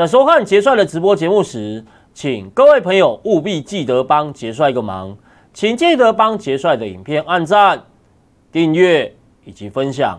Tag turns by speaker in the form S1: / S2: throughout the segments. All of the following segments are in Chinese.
S1: 在收看杰帅的直播节目时，请各位朋友务必记得帮杰帅一个忙，请记得帮杰帅的影片按赞、订阅以及分享。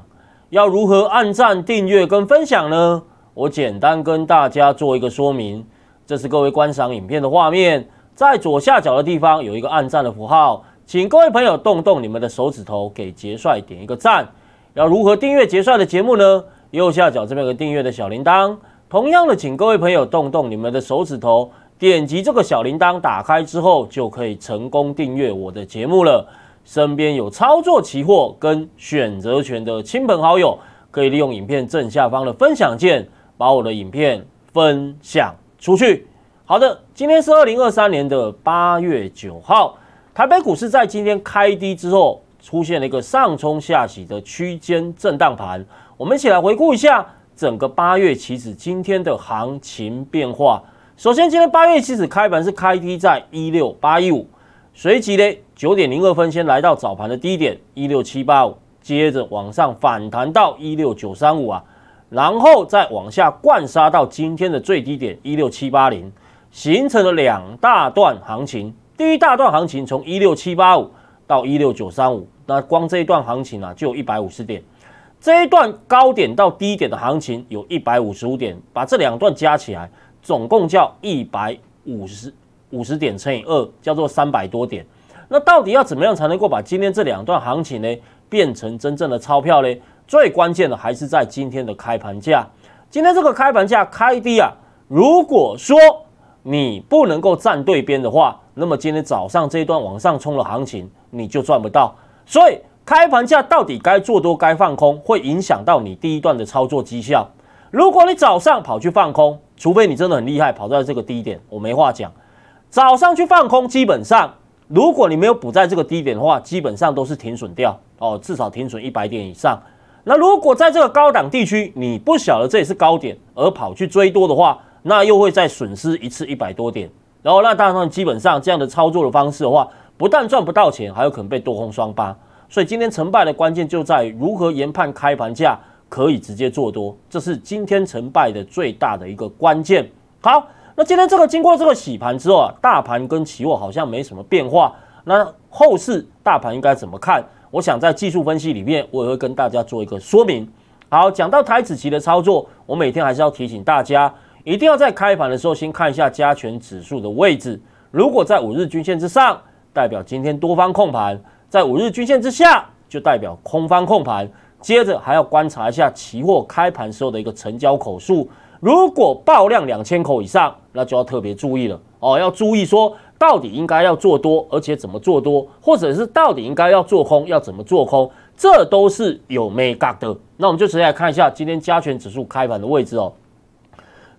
S1: 要如何按赞、订阅跟分享呢？我简单跟大家做一个说明。这是各位观赏影片的画面，在左下角的地方有一个按赞的符号，请各位朋友动动你们的手指头给杰帅点一个赞。要如何订阅杰帅的节目呢？右下角这边有个订阅的小铃铛。同样的，请各位朋友动动你们的手指头，点击这个小铃铛，打开之后就可以成功订阅我的节目了。身边有操作期货跟选择权的亲朋好友，可以利用影片正下方的分享键，把我的影片分享出去。好的，今天是二零二三年的八月九号，台北股市在今天开低之后，出现了一个上冲下洗的区间震荡盘，我们一起来回顾一下。整个八月期指今天的行情变化，首先今天八月期指开盘是开低在一六八一五，随即呢九点零二分先来到早盘的低点一六七八五，接着往上反弹到一六九三五啊，然后再往下灌杀到今天的最低点一六七八零，形成了两大段行情。第一大段行情从一六七八五到一六九三五，那光这一段行情啊就有一百五十点。这一段高点到低点的行情有一百五十五点，把这两段加起来，总共叫一百五十五十点乘以二，叫做三百多点。那到底要怎么样才能够把今天这两段行情呢，变成真正的钞票呢？最关键的还是在今天的开盘价。今天这个开盘价开低啊，如果说你不能够站对边的话，那么今天早上这一段往上冲的行情你就赚不到。所以。开盘价到底该做多该放空，会影响到你第一段的操作绩效。如果你早上跑去放空，除非你真的很厉害，跑在这个低点，我没话讲。早上去放空，基本上如果你没有补在这个低点的话，基本上都是停损掉哦，至少停损一百点以上。那如果在这个高档地区，你不晓得这也是高点而跑去追多的话，那又会再损失一次一百多点。然后那当然基本上这样的操作的方式的话，不但赚不到钱，还有可能被多空双八。所以今天成败的关键就在如何研判开盘价可以直接做多，这是今天成败的最大的一个关键。好，那今天这个经过这个洗盘之后啊，大盘跟期货好像没什么变化。那后市大盘应该怎么看？我想在技术分析里面，我也会跟大家做一个说明。好，讲到台子期的操作，我每天还是要提醒大家，一定要在开盘的时候先看一下加权指数的位置，如果在五日均线之上，代表今天多方控盘。在五日均线之下，就代表空方控盘。接着还要观察一下期货开盘时候的一个成交口数，如果爆量两千口以上，那就要特别注意了哦。要注意说，到底应该要做多，而且怎么做多，或者是到底应该要做空，要怎么做空，这都是有 up 的。那我们就直接看一下今天加权指数开盘的位置哦。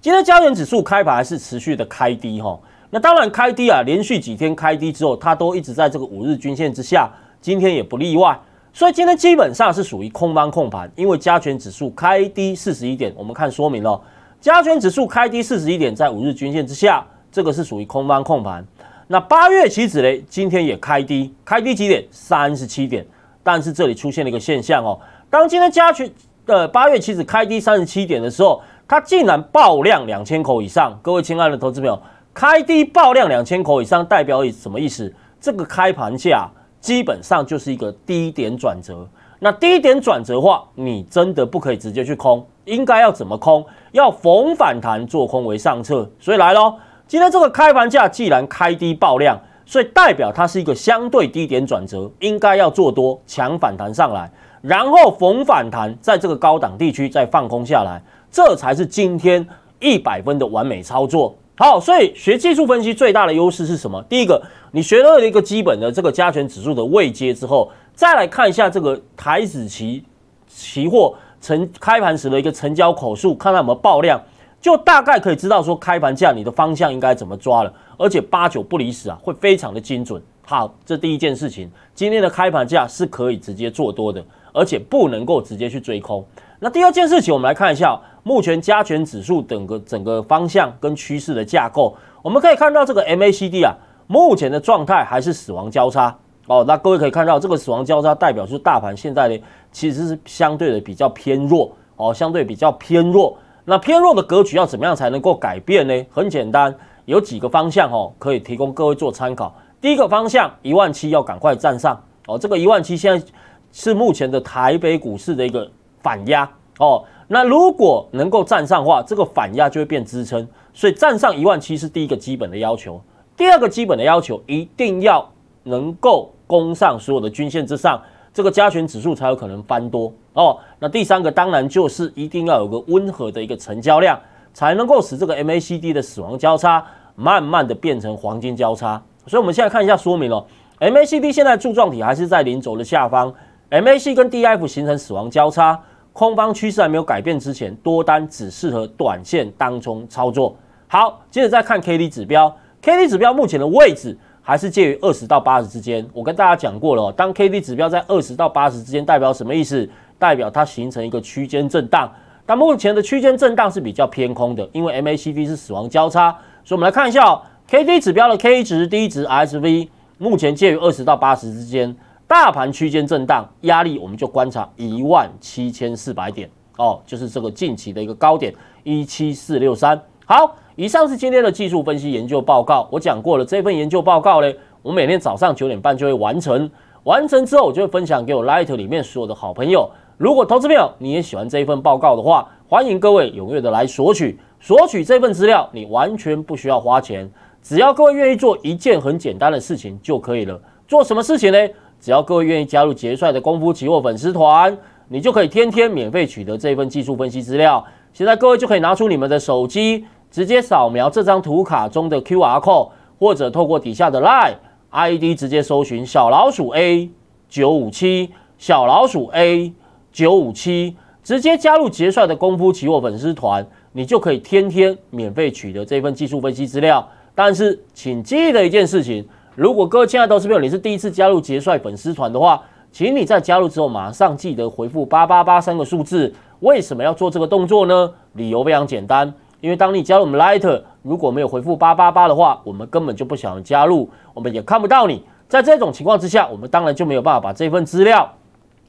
S1: 今天加权指数开盘是持续的开低哈。那当然开低啊，连续几天开低之后，它都一直在这个五日均线之下，今天也不例外。所以今天基本上是属于空方控盘，因为加权指数开低四十一点，我们看说明了，加权指数开低四十一点在五日均线之下，这个是属于空方控盘。那八月期指呢，今天也开低，开低几点？三十七点。但是这里出现了一个现象哦，当今天加权的八月期指开低三十七点的时候，它竟然爆量两千口以上。各位亲爱的投资朋友。开低爆量两千口以上，代表什么意思？这个开盘价基本上就是一个低点转折。那低点转折的话，你真的不可以直接去空，应该要怎么空？要逢反弹做空为上策。所以来咯，今天这个开盘价既然开低爆量，所以代表它是一个相对低点转折，应该要做多，强反弹上来，然后逢反弹在这个高档地区再放空下来，这才是今天一百分的完美操作。好，所以学技术分析最大的优势是什么？第一个，你学到了一个基本的这个加权指数的位阶之后，再来看一下这个台子期期货成开盘时的一个成交口数，看看有没有爆量，就大概可以知道说开盘价你的方向应该怎么抓了，而且八九不离十啊，会非常的精准。好，这第一件事情，今天的开盘价是可以直接做多的，而且不能够直接去追空。那第二件事情，我们来看一下。目前加权指数整个整个方向跟趋势的架构，我们可以看到这个 MACD 啊，目前的状态还是死亡交叉哦。那各位可以看到，这个死亡交叉代表是大盘现在呢其实是相对的比较偏弱哦，相对比较偏弱。那偏弱的格局要怎么样才能够改变呢？很简单，有几个方向哦可以提供各位做参考。第一个方向一万七要赶快站上哦，这个一万七现在是目前的台北股市的一个反压。哦，那如果能够站上的话，这个反压就会变支撑，所以站上一万七是第一个基本的要求。第二个基本的要求，一定要能够攻上所有的均线之上，这个加权指数才有可能翻多哦。那第三个当然就是一定要有个温和的一个成交量，才能够使这个 MACD 的死亡交叉慢慢的变成黄金交叉。所以我们现在看一下说明了，MACD 现在柱状体还是在零轴的下方，MAC 跟 DF 形成死亡交叉。空方趋势还没有改变之前，多单只适合短线当中操作。好，接着再看 K D 指标，K D 指标目前的位置还是介于二十到八十之间。我跟大家讲过了，当 K D 指标在二十到八十之间，代表什么意思？代表它形成一个区间震荡。但目前的区间震荡是比较偏空的，因为 M A C D 是死亡交叉。所以我们来看一下 K D 指标的 K 值、低值、S V，目前介于二十到八十之间。大盘区间震荡，压力我们就观察一万七千四百点哦，就是这个近期的一个高点一七四六三。好，以上是今天的技术分析研究报告。我讲过了，这份研究报告呢，我每天早上九点半就会完成，完成之后我就会分享给我 light 里面所有的好朋友。如果投资朋友你也喜欢这一份报告的话，欢迎各位踊跃的来索取，索取这份资料你完全不需要花钱，只要各位愿意做一件很简单的事情就可以了。做什么事情呢？只要各位愿意加入杰帅的功夫期货粉丝团，你就可以天天免费取得这份技术分析资料。现在各位就可以拿出你们的手机，直接扫描这张图卡中的 Q R code，或者透过底下的 Line ID 直接搜寻小老鼠 A 九五七，小老鼠 A 九五七，直接加入杰帅的功夫期货粉丝团，你就可以天天免费取得这份技术分析资料。但是，请记得一件事情。如果各位爱的都是朋友，你是第一次加入杰帅粉丝团的话，请你在加入之后马上记得回复八八八三个数字。为什么要做这个动作呢？理由非常简单，因为当你加入我们 Light，如果没有回复八八八的话，我们根本就不想加入，我们也看不到你。在这种情况之下，我们当然就没有办法把这份资料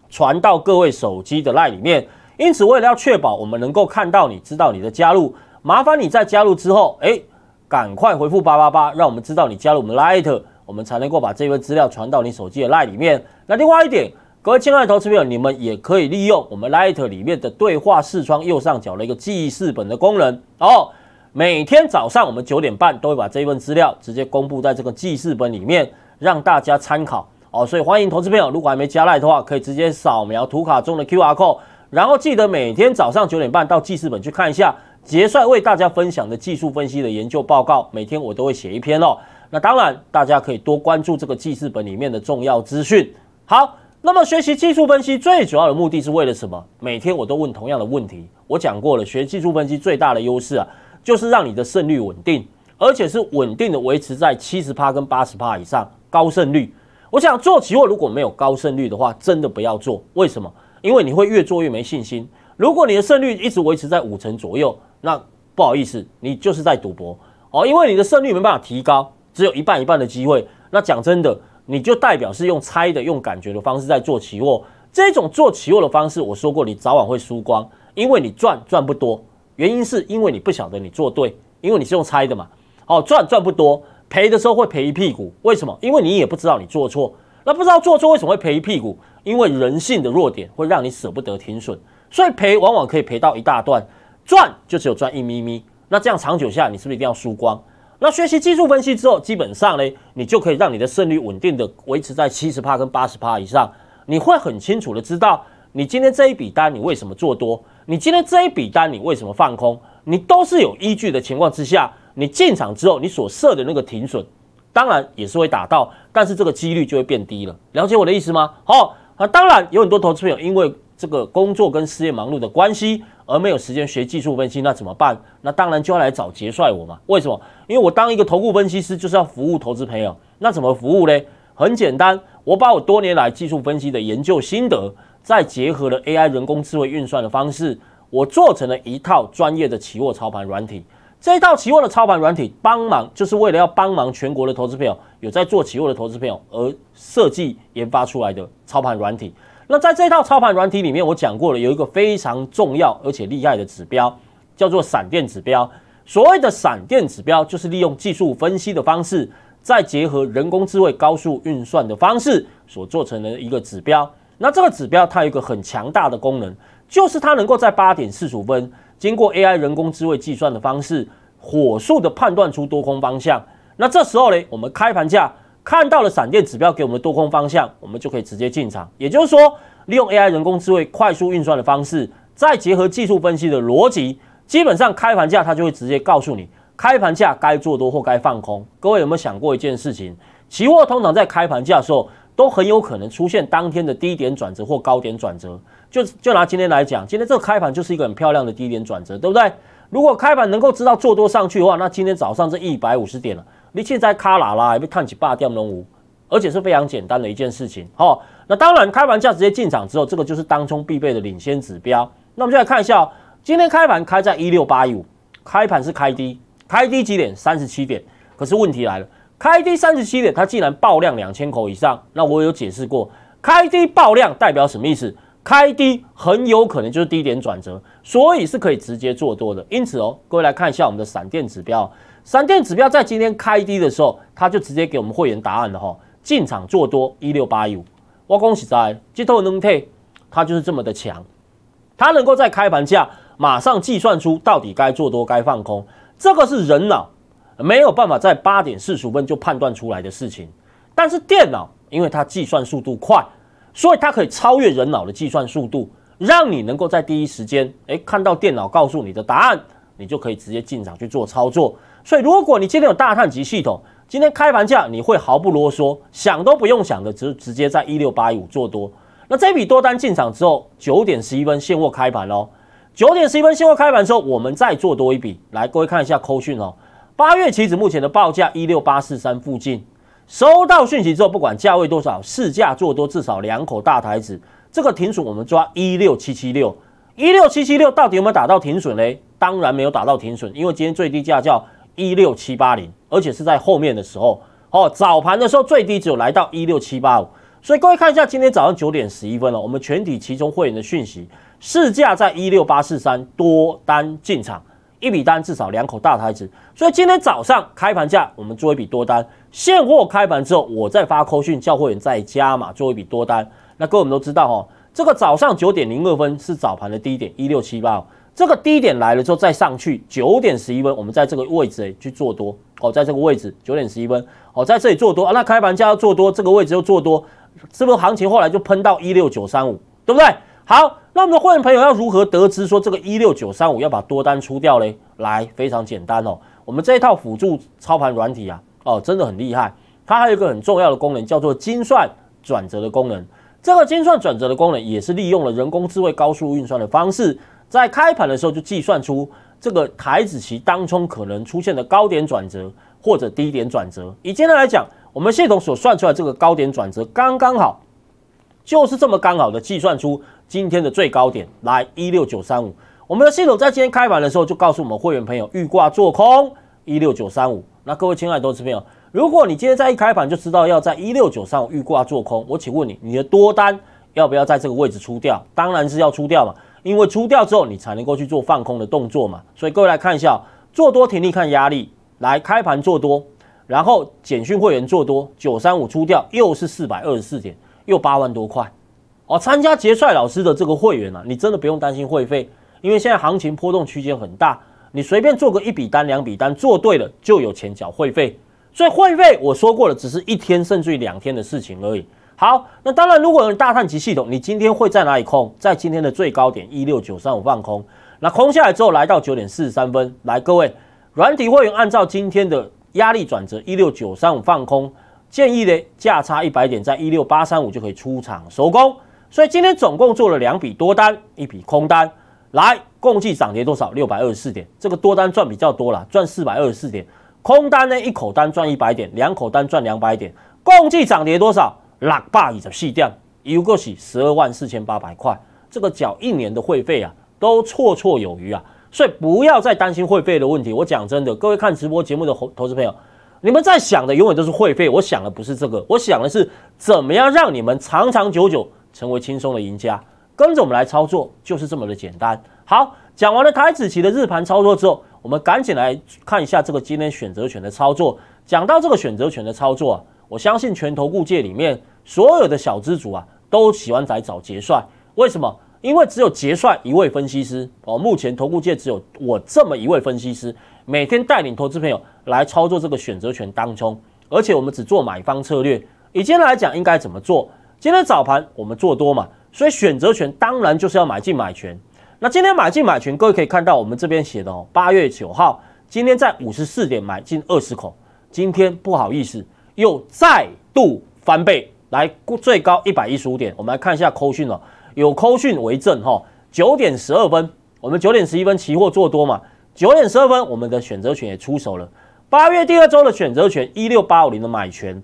S1: 传到各位手机的 Light 里面。因此，为了要确保我们能够看到你、知道你的加入，麻烦你在加入之后，哎，赶快回复八八八，让我们知道你加入我们 Light。我们才能够把这份资料传到你手机的 l i n e 里面。那另外一点，各位亲爱的投资朋友，你们也可以利用我们 Lite 里面的对话视窗右上角的一个记事本的功能哦。每天早上我们九点半都会把这份资料直接公布在这个记事本里面，让大家参考哦。所以欢迎投资朋友，如果还没加 l i n e 的话，可以直接扫描图卡中的 QR code，然后记得每天早上九点半到记事本去看一下杰帅为大家分享的技术分析的研究报告。每天我都会写一篇哦。那当然，大家可以多关注这个记事本里面的重要资讯。好，那么学习技术分析最主要的目的是为了什么？每天我都问同样的问题。我讲过了，学技术分析最大的优势啊，就是让你的胜率稳定，而且是稳定的维持在七十趴跟八十趴以上，高胜率。我想做期货如果没有高胜率的话，真的不要做。为什么？因为你会越做越没信心。如果你的胜率一直维持在五成左右，那不好意思，你就是在赌博哦，因为你的胜率没办法提高。只有一半一半的机会，那讲真的，你就代表是用猜的、用感觉的方式在做期货。这种做期货的方式，我说过，你早晚会输光，因为你赚赚不多，原因是因为你不晓得你做对，因为你是用猜的嘛。哦，赚赚不多，赔的时候会赔一屁股，为什么？因为你也不知道你做错，那不知道做错为什么会赔一屁股？因为人性的弱点会让你舍不得停损，所以赔往往可以赔到一大段，赚就只有赚一咪咪。那这样长久下，你是不是一定要输光？那学习技术分析之后，基本上呢，你就可以让你的胜率稳定的维持在七十趴跟八十趴以上。你会很清楚的知道，你今天这一笔单你为什么做多，你今天这一笔单你为什么放空，你都是有依据的情况之下，你进场之后你所设的那个停损，当然也是会打到，但是这个几率就会变低了。了解我的意思吗？好，那当然有很多投资朋友因为。这个工作跟事业忙碌的关系，而没有时间学技术分析，那怎么办？那当然就要来找杰帅我嘛。为什么？因为我当一个投顾分析师，就是要服务投资朋友。那怎么服务呢？很简单，我把我多年来技术分析的研究心得，再结合了 AI 人工智慧运算的方式，我做成了一套专业的期货操盘软体。这一套期货的操盘软体，帮忙就是为了要帮忙全国的投资朋友，有在做期货的投资朋友而设计研发出来的操盘软体。那在这套操盘软体里面，我讲过了，有一个非常重要而且厉害的指标，叫做闪电指标。所谓的闪电指标，就是利用技术分析的方式，再结合人工智慧高速运算的方式所做成的一个指标。那这个指标它有一个很强大的功能，就是它能够在八点四十五分，经过 AI 人工智慧计算的方式，火速的判断出多空方向。那这时候呢，我们开盘价。看到了闪电指标给我们的多空方向，我们就可以直接进场。也就是说，利用 AI 人工智慧快速运算的方式，再结合技术分析的逻辑，基本上开盘价它就会直接告诉你，开盘价该做多或该放空。各位有没有想过一件事情？期货通常在开盘价的时候，都很有可能出现当天的低点转折或高点转折。就就拿今天来讲，今天这个开盘就是一个很漂亮的低点转折，对不对？如果开盘能够知道做多上去的话，那今天早上这一百五十点了。你现在卡啦啦也被看起霸掉龙无，而且是非常简单的一件事情。好，那当然开盘价直接进场之后，这个就是当中必备的领先指标。那我们就来看一下，今天开盘开在一六八一五，开盘是开低，开低几点？三十七点。可是问题来了，开低三十七点，它竟然爆量两千口以上。那我有解释过，开低爆量代表什么意思？开低很有可能就是低点转折，所以是可以直接做多的。因此哦，各位来看一下我们的闪电指标。闪电指标在今天开低的时候，它就直接给我们会员答案了哈。进场做多一六八一五，哇恭喜在，这头能退，它就是这么的强。它能够在开盘价马上计算出到底该做多该放空，这个是人脑没有办法在八点四十五分就判断出来的事情。但是电脑因为它计算速度快，所以它可以超越人脑的计算速度，让你能够在第一时间哎看到电脑告诉你的答案，你就可以直接进场去做操作。所以，如果你今天有大探级系统，今天开盘价你会毫不啰嗦，想都不用想的直直接在一六八一五做多。那这笔多单进场之后，九点十一分现货开盘喽。九点十一分现货开盘之后，我们再做多一笔。来，各位看一下扣讯哦，八月期指目前的报价一六八四三附近。收到讯息之后，不管价位多少，市价做多至少两口大台子。这个停损我们抓一六七七六，一六七七六到底有没有打到停损嘞？当然没有打到停损，因为今天最低价叫。一六七八零，而且是在后面的时候，哦，早盘的时候最低只有来到一六七八五，所以各位看一下，今天早上九点十一分了，我们全体其中会员的讯息，市价在一六八四三多单进场，一笔单至少两口大台子，所以今天早上开盘价我们做一笔多单，现货开盘之后我再发扣讯叫会员再加码做一笔多单，那各位我们都知道哦，这个早上九点零二分是早盘的低点一六七八五。这个低点来了之后再上去，九点十一分，我们在这个位置去做多哦，在这个位置九点十一分哦，在这里做多啊，那开盘价要做多，这个位置又做多，是不是行情后来就喷到一六九三五，对不对？好，那我们的会员朋友要如何得知说这个一六九三五要把多单出掉嘞？来，非常简单哦，我们这一套辅助操盘软体啊，哦，真的很厉害，它还有一个很重要的功能叫做精算转折的功能，这个精算转折的功能也是利用了人工智慧高速运算的方式。在开盘的时候就计算出这个台子期当中可能出现的高点转折或者低点转折。以今天来讲，我们系统所算出来这个高点转折刚刚好，就是这么刚好的计算出今天的最高点来一六九三五。我们的系统在今天开盘的时候就告诉我们会员朋友预挂做空一六九三五。那各位亲爱的投资朋友，如果你今天在一开盘就知道要在一六九三五预挂做空，我请问你，你的多单要不要在这个位置出掉？当然是要出掉嘛。因为出掉之后，你才能够去做放空的动作嘛，所以各位来看一下，做多停利看压力，来开盘做多，然后简讯会员做多，九三五出掉又是四百二十四点，又八万多块哦。参加杰帅老师的这个会员啊，你真的不用担心会费，因为现在行情波动区间很大，你随便做个一笔单、两笔单，做对了就有钱缴会费，所以会费我说过了，只是一天甚至于两天的事情而已。好，那当然，如果用大单级系统，你今天会在哪里空？在今天的最高点一六九三五放空。那空下来之后，来到九点四十三分，来各位软体会员，按照今天的压力转折一六九三五放空，建议呢价差一百点，在一六八三五就可以出场收工。所以今天总共做了两笔多单，一笔空单，来，共计涨跌多少？六百二十四点。这个多单赚比较多了，赚四百二十四点。空单呢，一口单赚一百点，两口单赚两百点，共计涨跌多少？喇叭已经洗掉，一个洗十二万四千八百块，这个缴一年的会费啊，都绰绰有余啊，所以不要再担心会费的问题。我讲真的，各位看直播节目的投投资朋友，你们在想的永远都是会费，我想的不是这个，我想的是怎么样让你们长长久久成为轻松的赢家。跟着我们来操作，就是这么的简单。好，讲完了台子棋的日盘操作之后，我们赶紧来看一下这个今天选择权的操作。讲到这个选择权的操作，我相信拳头固界里面。所有的小资主啊都喜欢在找杰帅，为什么？因为只有杰帅一位分析师哦。目前投顾界只有我这么一位分析师，每天带领投资朋友来操作这个选择权当中，而且我们只做买方策略。以今天来讲应该怎么做？今天早盘我们做多嘛，所以选择权当然就是要买进买权。那今天买进买权，各位可以看到我们这边写的哦，八月九号今天在五十四点买进二十口，今天不好意思又再度翻倍。来最高一百一十五点，我们来看一下扣讯了，有扣讯为证哈。九点十二分，我们九点十一分期货做多嘛？九点十二分，我们的选择权也出手了。八月第二周的选择权，一六八五零的买权，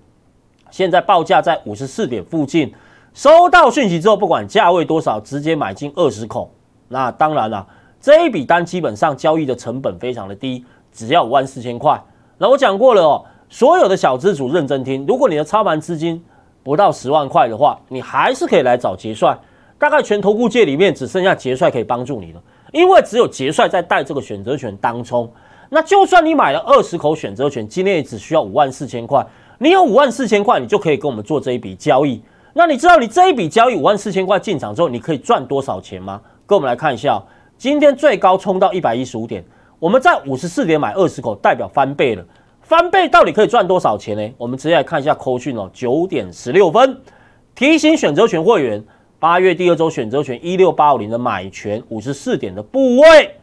S1: 现在报价在五十四点附近。收到讯息之后，不管价位多少，直接买进二十口。那当然了，这一笔单基本上交易的成本非常的低，只要五万四千块。那我讲过了哦，所有的小资主认真听，如果你的操盘资金。不到十万块的话，你还是可以来找杰帅。大概全投顾界里面只剩下杰帅可以帮助你了，因为只有杰帅在带这个选择权当冲。那就算你买了二十口选择权，今天也只需要五万四千块。你有五万四千块，你就可以跟我们做这一笔交易。那你知道你这一笔交易五万四千块进场之后，你可以赚多少钱吗？跟我们来看一下，今天最高冲到一百一十五点，我们在五十四点买二十口，代表翻倍了。翻倍到底可以赚多少钱呢？我们直接来看一下扣讯哦。九点十六分提醒选择权会员，八月第二周选择权一六八五零的买权五十四点的部位，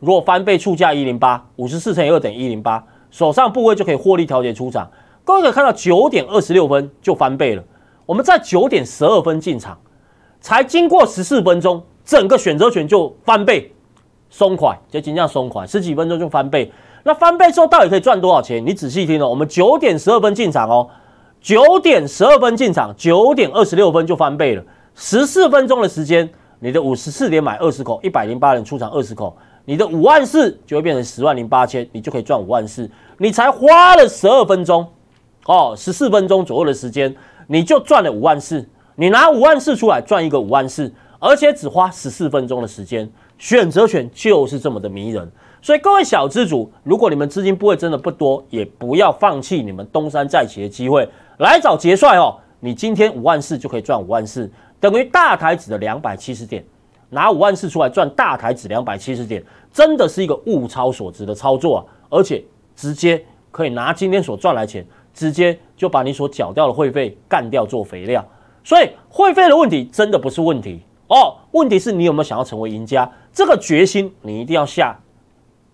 S1: 如果翻倍出价一零八，五十四乘以二等一零八，手上部位就可以获利调节出场。各位可以看到，九点二十六分就翻倍了。我们在九点十二分进场，才经过十四分钟，整个选择权就翻倍，松快，就尽量松快，十几分钟就翻倍。那翻倍之后到底可以赚多少钱？你仔细听哦，我们九点十二分进场哦，九点十二分进场，九点二十六分就翻倍了，十四分钟的时间，你的五十四点买二十口，一百零八人出场二十口，你的五万四就会变成十万零八千，你就可以赚五万四，你才花了十二分钟，哦，十四分钟左右的时间，你就赚了五万四，你拿五万四出来赚一个五万四，而且只花十四分钟的时间，选择权就是这么的迷人。所以各位小资主，如果你们资金不会真的不多，也不要放弃你们东山再起的机会，来找杰帅哦。你今天五万四就可以赚五万四，等于大台子的两百七十点，拿五万四出来赚大台子两百七十点，真的是一个物超所值的操作啊！而且直接可以拿今天所赚来钱，直接就把你所缴掉的会费干掉做肥料，所以会费的问题真的不是问题哦。问题是你有没有想要成为赢家，这个决心你一定要下。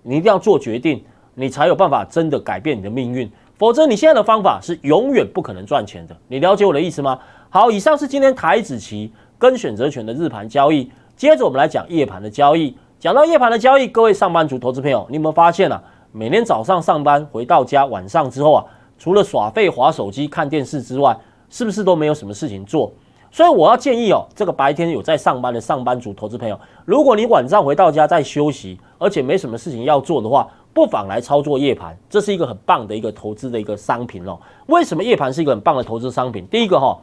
S1: 你一定要做决定，你才有办法真的改变你的命运，否则你现在的方法是永远不可能赚钱的。你了解我的意思吗？好，以上是今天台子期跟选择权的日盘交易，接着我们来讲夜盘的交易。讲到夜盘的交易，各位上班族投资朋友，你有没有发现啊？每天早上上班回到家，晚上之后啊，除了耍废、划手机、看电视之外，是不是都没有什么事情做？所以我要建议哦，这个白天有在上班的上班族投资朋友，如果你晚上回到家在休息，而且没什么事情要做的话，不妨来操作夜盘，这是一个很棒的一个投资的一个商品哦。为什么夜盘是一个很棒的投资商品？第一个哈，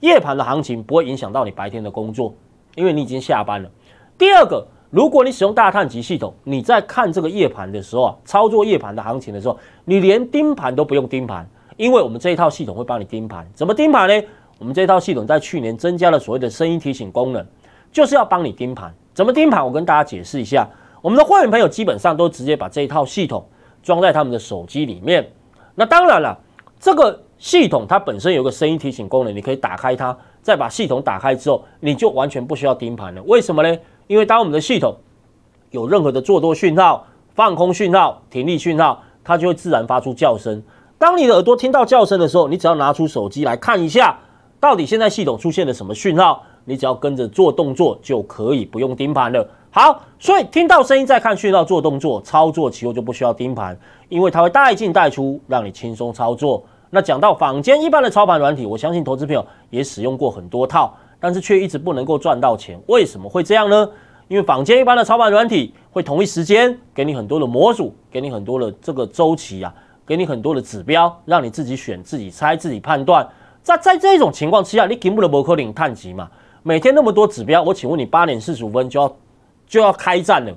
S1: 夜盘的行情不会影响到你白天的工作，因为你已经下班了。第二个，如果你使用大碳级系统，你在看这个夜盘的时候啊，操作夜盘的行情的时候，你连盯盘都不用盯盘，因为我们这一套系统会帮你盯盘。怎么盯盘呢？我们这套系统在去年增加了所谓的声音提醒功能，就是要帮你盯盘。怎么盯盘？我跟大家解释一下。我们的会员朋友基本上都直接把这一套系统装在他们的手机里面。那当然了，这个系统它本身有个声音提醒功能，你可以打开它。再把系统打开之后，你就完全不需要盯盘了。为什么呢？因为当我们的系统有任何的做多讯号、放空讯号、停利讯号，它就会自然发出叫声。当你的耳朵听到叫声的时候，你只要拿出手机来看一下。到底现在系统出现了什么讯号？你只要跟着做动作就可以，不用盯盘了。好，所以听到声音再看讯号做动作操作期货就不需要盯盘，因为它会带进带出，让你轻松操作。那讲到坊间一般的操盘软体，我相信投资朋友也使用过很多套，但是却一直不能够赚到钱，为什么会这样呢？因为坊间一般的操盘软体会同一时间给你很多的模组，给你很多的这个周期啊，给你很多的指标，让你自己选、自己猜、自己判断。在在这种情况之下，你根本的不可能探急嘛。每天那么多指标，我请问你八点四十五分就要就要开战了，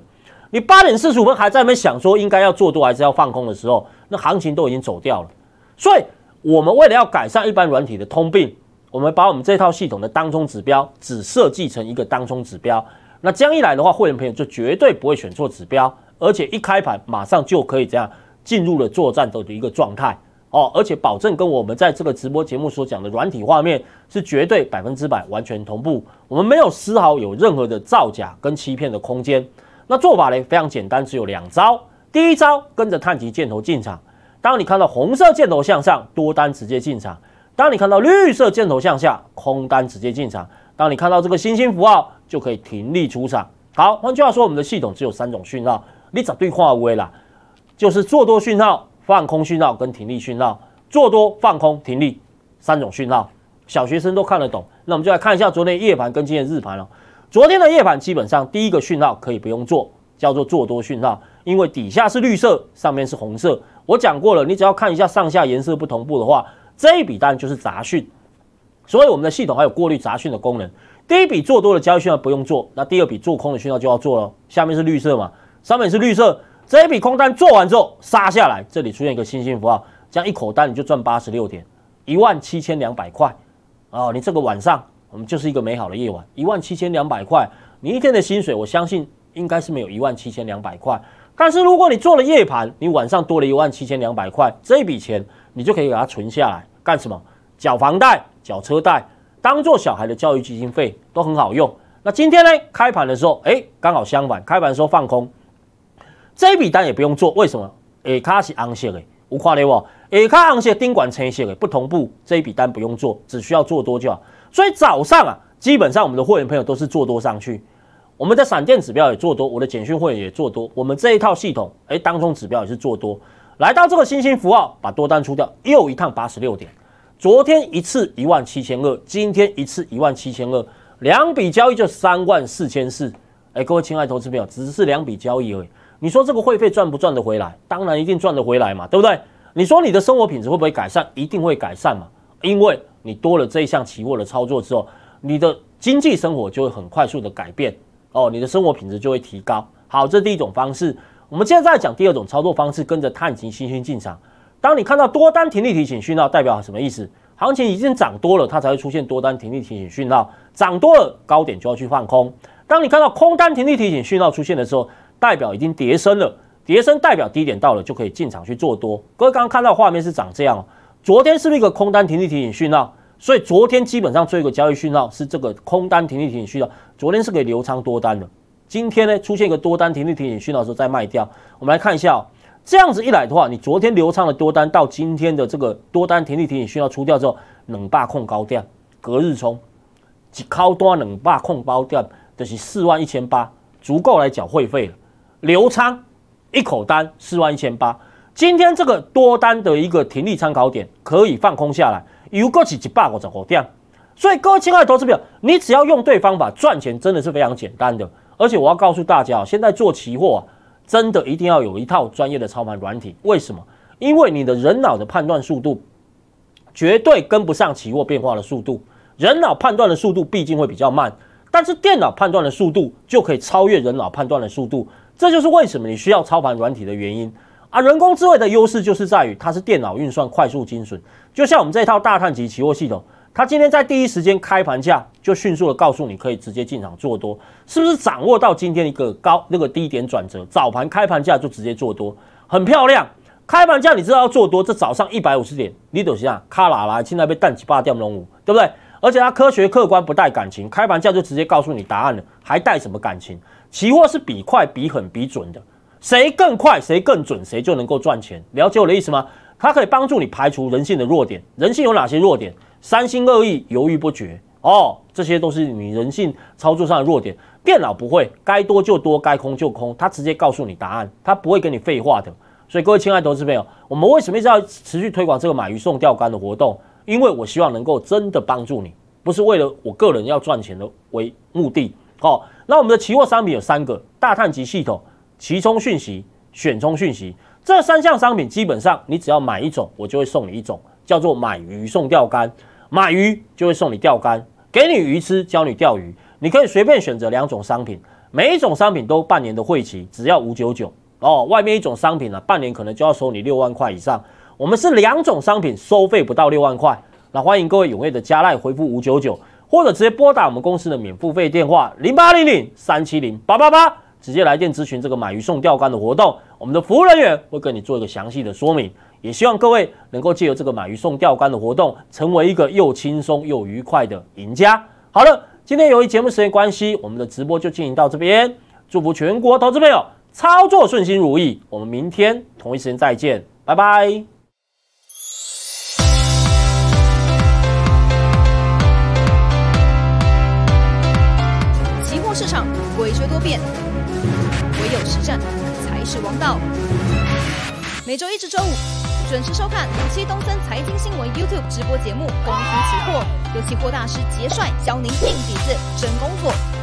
S1: 你八点四十五分还在那边想说应该要做多还是要放空的时候，那行情都已经走掉了。所以，我们为了要改善一般软体的通病，我们把我们这套系统的当冲指标只设计成一个当冲指标。那这样一来的话，会员朋友就绝对不会选错指标，而且一开盘马上就可以这样进入了作战的一个状态。哦，而且保证跟我们在这个直播节目所讲的软体画面是绝对百分之百完全同步，我们没有丝毫有任何的造假跟欺骗的空间。那做法呢非常简单，只有两招。第一招，跟着探级箭头进场。当你看到红色箭头向上，多单直接进场；当你看到绿色箭头向下，空单直接进场；当你看到这个星星符号，就可以停利出场。好，换句话说，我们的系统只有三种讯号，你只对话微啦，就是做多讯号。放空讯号跟停利讯号，做多、放空、停利三种讯号，小学生都看得懂。那我们就来看一下昨天夜盘跟今天日盘了。昨天的夜盘基本上第一个讯号可以不用做，叫做做多讯号，因为底下是绿色，上面是红色。我讲过了，你只要看一下上下颜色不同步的话，这一笔单就是杂讯。所以我们的系统还有过滤杂讯的功能。第一笔做多的交易讯号不用做，那第二笔做空的讯号就要做了。下面是绿色嘛，上面是绿色。这一笔空单做完之后杀下来，这里出现一个星星符号，这样一口单你就赚八十六点一万七千两百块，哦，你这个晚上我们就是一个美好的夜晚，一万七千两百块，你一天的薪水我相信应该是没有一万七千两百块，但是如果你做了夜盘，你晚上多了一万七千两百块，这一笔钱你就可以把它存下来，干什么？缴房贷、缴车贷，当做小孩的教育基金费都很好用。那今天呢，开盘的时候，哎，刚好相反，开盘的时候放空。这笔单也不用做，为什么？哎，它是红色的，有告诉你哦，哎，它红色盯管青色的，不同步，这一笔单不用做，只需要做多就好。所以早上啊，基本上我们的会员朋友都是做多上去，我们的闪电指标也做多，我的简讯会员也做多，我们这一套系统哎，当中指标也是做多，来到这个星星符号，把多单出掉，又一趟八十六点，昨天一次一万七千二，今天一次一万七千二，两笔交易就三万四千四，哎，各位亲爱投资朋友，只是两笔交易而已。你说这个会费赚不赚得回来？当然一定赚得回来嘛，对不对？你说你的生活品质会不会改善？一定会改善嘛，因为你多了这一项期货的操作之后，你的经济生活就会很快速的改变哦，你的生活品质就会提高。好，这第一种方式。我们现在在讲第二种操作方式，跟着探底新星进场。当你看到多单停利提醒讯号，代表什么意思？行情已经涨多了，它才会出现多单停利提醒讯号。涨多了，高点就要去放空。当你看到空单停利提醒讯号出现的时候，代表已经跌升了，跌升代表低点到了，就可以进场去做多。各位刚刚看到画面是长这样，昨天是不是一个空单停利提醒讯号？所以昨天基本上做一个交易讯号，是这个空单停利提醒讯号。昨天是可以留仓多单的，今天呢出现一个多单停利提醒讯号的时候再卖掉。我们来看一下，这样子一来的话，你昨天留仓的多单到今天的这个多单停利提醒讯号出掉之后，冷霸控高掉，隔日冲，靠端冷霸控包掉，就是四万一千八，足够来缴会费了。流仓一口单四万一千八，今天这个多单的一个停利参考点可以放空下来。有过去几百我怎么掉？所以各位亲爱的投资友，你只要用对方法赚钱，真的是非常简单的。而且我要告诉大家现在做期货啊，真的一定要有一套专业的操盘软体。为什么？因为你的人脑的判断速度绝对跟不上期货变化的速度，人脑判断的速度毕竟会比较慢，但是电脑判断的速度就可以超越人脑判断的速度。这就是为什么你需要操盘软体的原因啊！人工智慧的优势就是在于它是电脑运算快速精准，就像我们这套大碳级期货系统，它今天在第一时间开盘价就迅速的告诉你可以直接进场做多，是不是掌握到今天一个高那个低点转折？早盘开盘价就直接做多，很漂亮。开盘价你知道要做多，这早上一百五十点，你懂一下，卡啦啦，现在被弹起霸掉龙五，对不对？而且它科学客观不带感情，开盘价就直接告诉你答案了，还带什么感情？期货是比快、比狠、比准的，谁更快，谁更准，谁就能够赚钱。了解我的意思吗？它可以帮助你排除人性的弱点。人性有哪些弱点？三心二意、犹豫不决哦，这些都是你人性操作上的弱点。电脑不会，该多就多，该空就空，它直接告诉你答案，它不会跟你废话的。所以，各位亲爱的投资朋友，我们为什么一直要持续推广这个买鱼送钓竿的活动？因为我希望能够真的帮助你，不是为了我个人要赚钱的为目的。好。那我们的期货商品有三个：大碳级系统、期充讯息、选充讯息。这三项商品基本上，你只要买一种，我就会送你一种，叫做买鱼送钓竿。买鱼就会送你钓竿，给你鱼吃，教你钓鱼。你可以随便选择两种商品，每一种商品都半年的会期，只要五九九哦。外面一种商品呢，半年可能就要收你六万块以上，我们是两种商品，收费不到六万块。那欢迎各位踊跃的加赖回复五九九。或者直接拨打我们公司的免付费电话零八零零三七零八八八，直接来电咨询这个买鱼送钓竿的活动，我们的服务人员会跟你做一个详细的说明。也希望各位能够借由这个买鱼送钓竿的活动，成为一个又轻松又愉快的赢家。好了，今天由于节目时间关系，我们的直播就进行到这边。祝福全国投资朋友操作顺心如意，我们明天同一时间再见，拜拜。每周一至周五，准时收看《五七东森财经新闻》YouTube 直播节目，公司期货由期货大师杰帅教您硬底子真功夫。